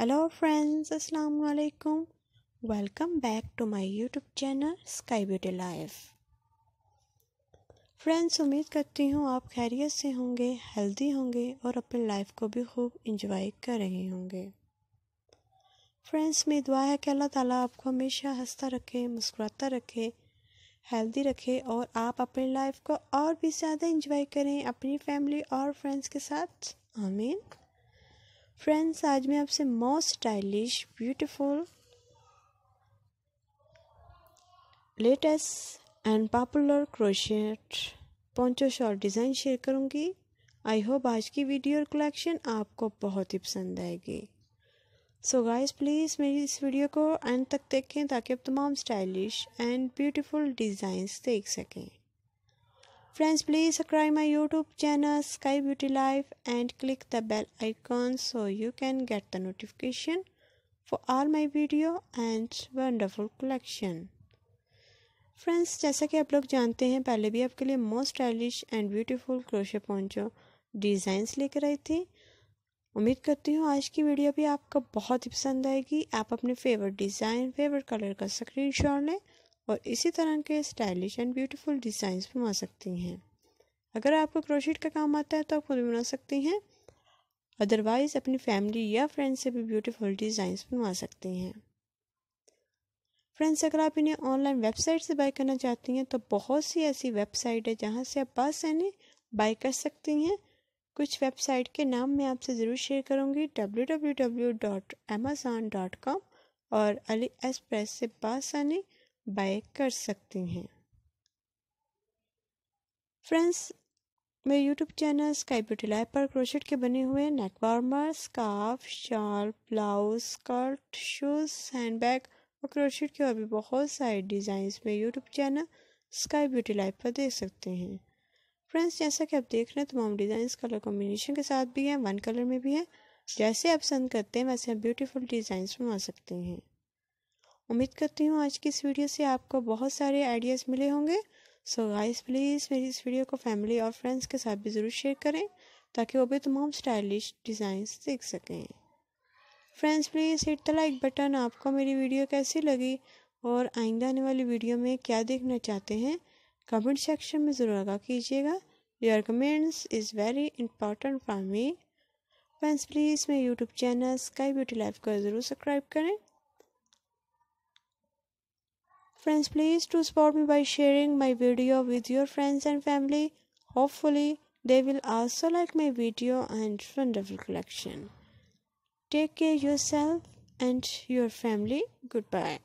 Hello friends अस्सलाम वालेकुम welcome back to my YouTube channel sky beauty life friends उम्मीद करती हूँ आप खैरियत से होंगे हेल्दी होंगे और अपनी लाइफ को भी खूब इंजॉय कर रहे होंगे फ्रेंड्स मेरी दुआ है कि अल्लाह ताला आपको हमेशा हंसता रखे मुस्कुराता रखे हेल्दी रखे और आप अपनी लाइफ को और भी ज़्यादा इंजॉय करें अपनी फैमिली और फ्रेंड्स के साथ आमीन फ्रेंड्स आज मैं आपसे most stylish beautiful latest and popular crochet poncho shawl design share करूँगी आई होप आज की वीडियो और कलेक्शन आपको बहुत ही पसंद आएगी सो गाइस प्लीज़ मेरी इस वीडियो को एंड तक देखें ताकि आप तमाम स्टाइलिश एंड ब्यूटीफुल डिज़ाइंस देख सकें friends please subscribe my YouTube channel sky beauty life and click the bell icon so you can get the notification for all my video and wonderful collection friends जैसा कि आप लोग जानते हैं पहले भी आपके लिए most stylish and beautiful crochet poncho designs लेकर आई थी उम्मीद करती हूँ आज की वीडियो भी आपको बहुत ही पसंद आएगी आप अपने फेवरेट डिज़ाइन फेवरेट कलर का स्क्रीन शॉट लें और इसी तरह के स्टाइलिश एंड ब्यूटीफुल डिज़ाइंस बना सकती हैं अगर आपको क्रोशिट का काम आता है तो आप खुद बना सकती हैं अदरवाइज़ अपनी फैमिली या फ्रेंड्स से भी ब्यूटीफुल डिज़ाइंस बनवा सकती हैं फ्रेंड्स अगर आप इन्हें ऑनलाइन वेबसाइट से बाय करना चाहती हैं तो बहुत सी ऐसी वेबसाइट है जहाँ से आप बस इन्हें बाय कर सकती हैं कुछ वेबसाइट के नाम मैं आपसे ज़रूर शेयर करूँगी W W W dot dot com और अली एक्सप्रेस से आनी बाय कर सकते हैं फ्रेंड्स मेरे YouTube channel sky beauty life पर क्रोशेट के बने हुए neck warmer scarf shawl blouse skirt shoes handbag और क्रोशेट के और भी बहुत सारे डिज़ाइंस मेरे YouTube channel sky beauty life पर देख सकते हैं फ्रेंड्स जैसा कि आप देख रहे हैं तमाम डिज़ाइंस कलर कॉम्बिनेशन के साथ भी हैं वन कलर में भी हैं जैसे आप पसंद करते हैं वैसे आप ब्यूटीफुल डिज़ाइंस बना सकते हैं उम्मीद करती हूँ आज की इस वीडियो से आपको बहुत सारे आइडियाज़ मिले होंगे सो गाइस प्लीज़ मेरी इस वीडियो को फैमिली और फ्रेंड्स के साथ भी ज़रूर शेयर करें ताकि वो भी तमाम स्टाइलिश डिज़ाइंस देख सकें friends please hit the like button आपको मेरी वीडियो कैसी लगी और आइंदा आने वाली वीडियो में क्या देखना चाहते हैं कमेंट सेक्शन में ज़रूर आगा कीजिएगा your comments is very important for me friends please मेरे YouTube channel sky beauty life को ज़रूर सब्सक्राइब करें Friends, please to support me by sharing my video with your friends and family. Hopefully, they will also like my video and wonderful collection. Take care yourself and your family. Goodbye.